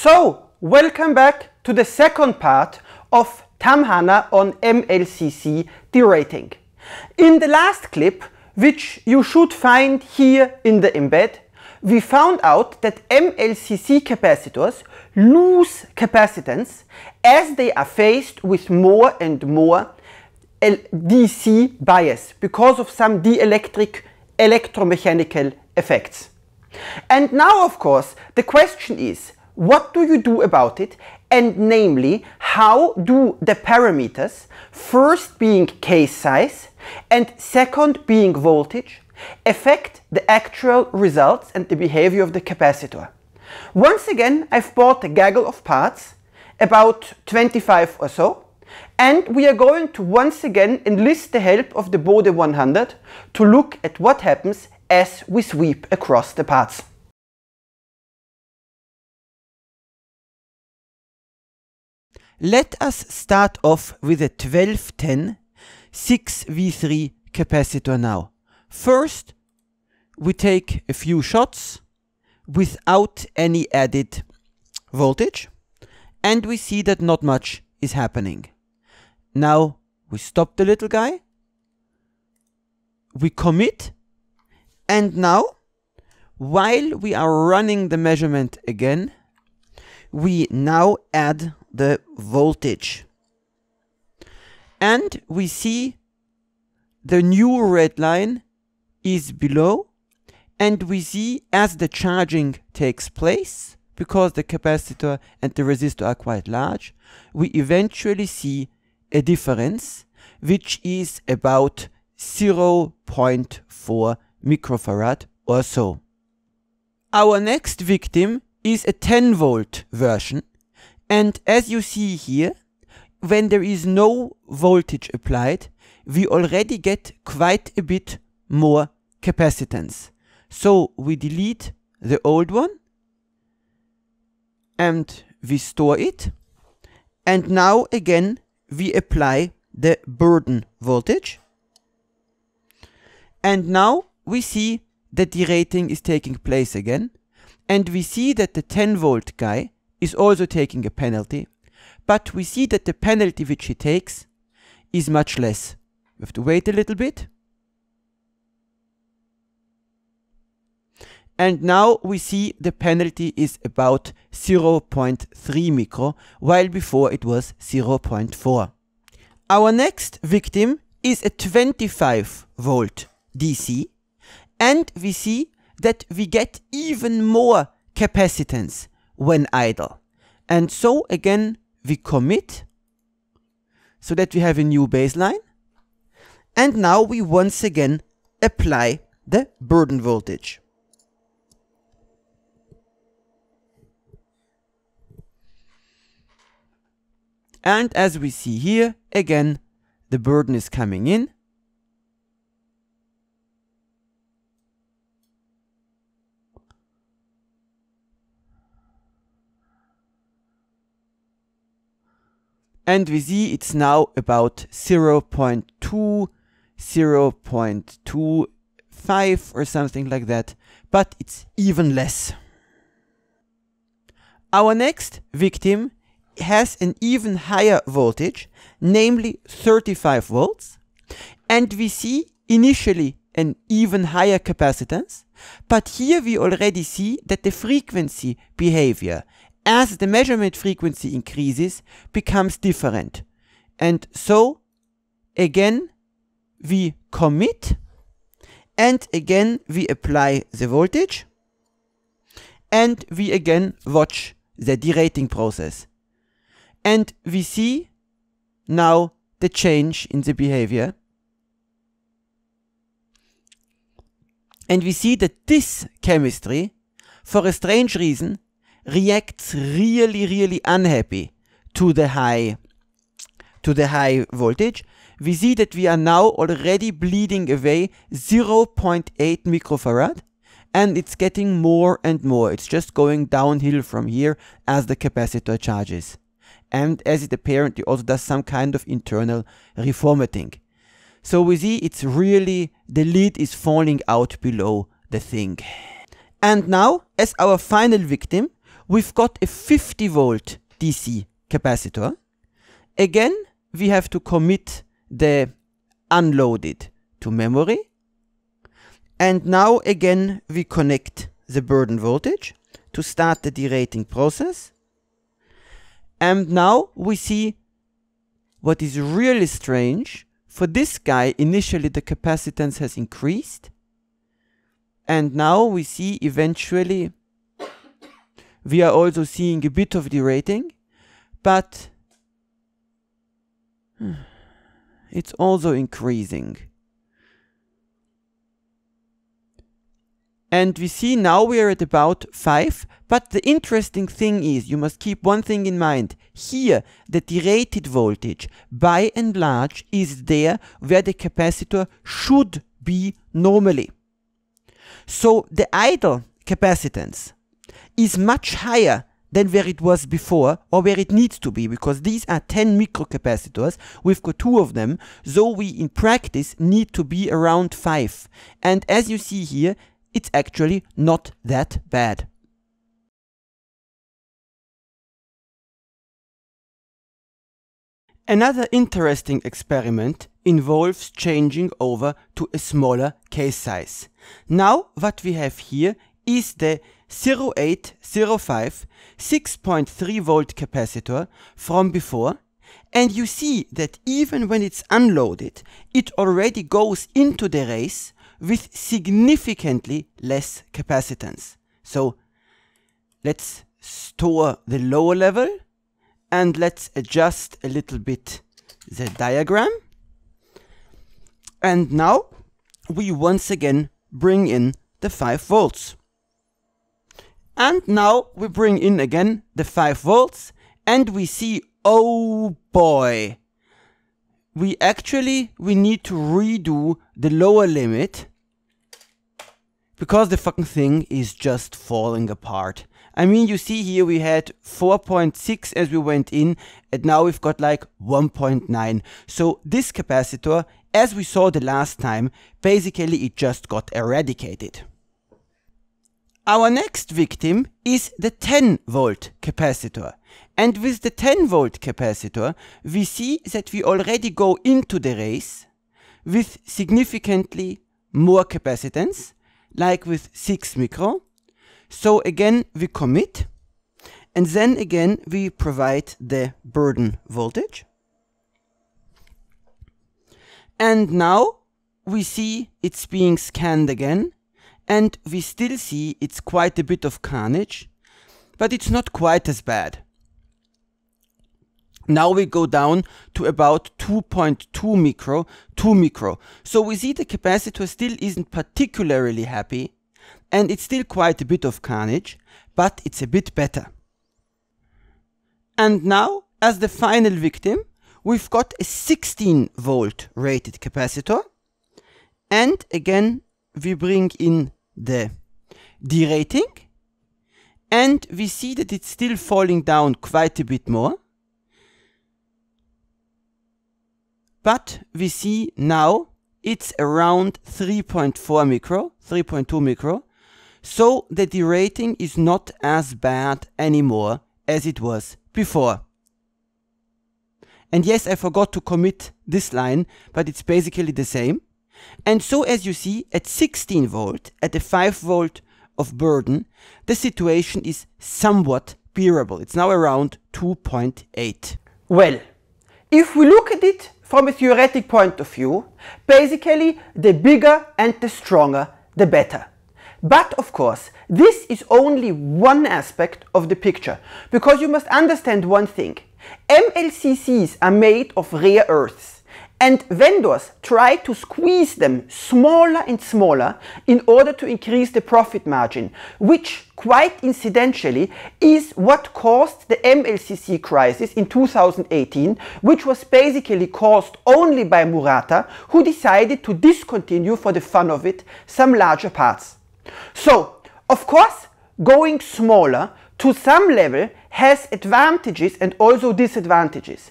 So, welcome back to the second part of Tamhana on MLCC derating. In the last clip, which you should find here in the embed, we found out that MLCC capacitors lose capacitance as they are faced with more and more L DC bias because of some dielectric electromechanical effects. And now, of course, the question is, what do you do about it and namely how do the parameters first being case size and second being voltage affect the actual results and the behavior of the capacitor. Once again I've bought a gaggle of parts about 25 or so and we are going to once again enlist the help of the Bode 100 to look at what happens as we sweep across the parts. Let us start off with a 1210 6V3 capacitor now. First, we take a few shots without any added voltage and we see that not much is happening. Now we stop the little guy, we commit and now while we are running the measurement again we now add the voltage. And we see the new red line is below and we see as the charging takes place, because the capacitor and the resistor are quite large, we eventually see a difference which is about 0.4 microfarad or so. Our next victim is a 10 volt version and as you see here when there is no voltage applied we already get quite a bit more capacitance so we delete the old one and we store it and now again we apply the burden voltage and now we see that the rating is taking place again and we see that the 10 volt guy is also taking a penalty, but we see that the penalty which he takes is much less. We have to wait a little bit. And now we see the penalty is about 0.3 micro, while before it was 0.4. Our next victim is a 25 volt DC, and we see that we get even more capacitance when idle. And so again, we commit so that we have a new baseline. And now we once again apply the burden voltage. And as we see here, again, the burden is coming in. and we see it's now about 0 0.2, 0 0.25 or something like that, but it's even less. Our next victim has an even higher voltage, namely 35 volts, and we see initially an even higher capacitance, but here we already see that the frequency behavior as the measurement frequency increases, becomes different. And so, again, we commit, and again, we apply the voltage, and we again watch the derating process. And we see now the change in the behavior. And we see that this chemistry, for a strange reason, reacts really, really unhappy to the high to the high voltage, we see that we are now already bleeding away 0.8 microfarad and it's getting more and more. It's just going downhill from here as the capacitor charges. And as it apparently also does some kind of internal reformatting. So we see it's really, the lid is falling out below the thing. And now, as our final victim, we've got a 50 volt DC capacitor. Again, we have to commit the unloaded to memory. And now again, we connect the burden voltage to start the derating process. And now we see what is really strange. For this guy, initially the capacitance has increased. And now we see eventually we are also seeing a bit of derating, but it's also increasing. And we see now we are at about 5, but the interesting thing is, you must keep one thing in mind. Here, the derated voltage, by and large, is there where the capacitor should be normally. So the idle capacitance is much higher than where it was before or where it needs to be because these are 10 microcapacitors. We've got two of them. So we in practice need to be around five. And as you see here, it's actually not that bad. Another interesting experiment involves changing over to a smaller case size. Now what we have here is the 0805 6.3 volt capacitor from before and you see that even when it's unloaded, it already goes into the race with significantly less capacitance. So let's store the lower level and let's adjust a little bit the diagram. And now we once again bring in the 5 volts. And now we bring in again the 5 volts and we see, oh boy, we actually, we need to redo the lower limit because the fucking thing is just falling apart. I mean, you see here we had 4.6 as we went in, and now we've got like 1.9. So this capacitor, as we saw the last time, basically it just got eradicated. Our next victim is the 10 volt capacitor. And with the 10 volt capacitor, we see that we already go into the race with significantly more capacitance, like with 6 micro. So again, we commit. And then again, we provide the burden voltage. And now we see it's being scanned again and we still see it's quite a bit of carnage, but it's not quite as bad. Now we go down to about 2.2 micro, 2 micro. So we see the capacitor still isn't particularly happy, and it's still quite a bit of carnage, but it's a bit better. And now, as the final victim, we've got a 16 volt rated capacitor, and again, we bring in the derating and we see that it's still falling down quite a bit more. But we see now it's around 3.4 micro, 3.2 micro. So the derating is not as bad anymore as it was before. And yes, I forgot to commit this line, but it's basically the same. And so as you see, at 16 volt, at a 5 volt of burden, the situation is somewhat bearable. It's now around 2.8. Well, if we look at it from a theoretic point of view, basically the bigger and the stronger, the better. But of course, this is only one aspect of the picture, because you must understand one thing. MLCCs are made of rare earths. And vendors try to squeeze them smaller and smaller in order to increase the profit margin, which quite incidentally is what caused the MLCC crisis in 2018, which was basically caused only by Murata, who decided to discontinue for the fun of it some larger parts. So, of course, going smaller to some level has advantages and also disadvantages.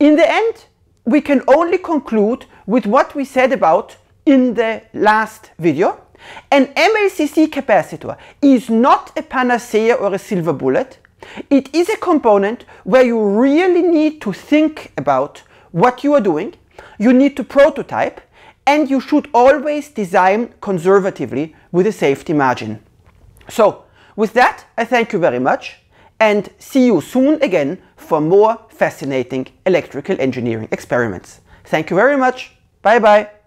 In the end, we can only conclude with what we said about in the last video. An MLCC capacitor is not a panacea or a silver bullet. It is a component where you really need to think about what you are doing. You need to prototype and you should always design conservatively with a safety margin. So with that, I thank you very much and see you soon again for more fascinating electrical engineering experiments. Thank you very much. Bye bye.